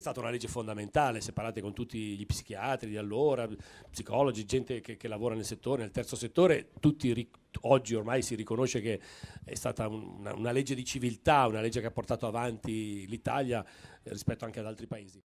È stata una legge fondamentale, separate con tutti gli psichiatri di allora, psicologi, gente che, che lavora nel settore, nel terzo settore, tutti, oggi ormai si riconosce che è stata una, una legge di civiltà, una legge che ha portato avanti l'Italia eh, rispetto anche ad altri paesi.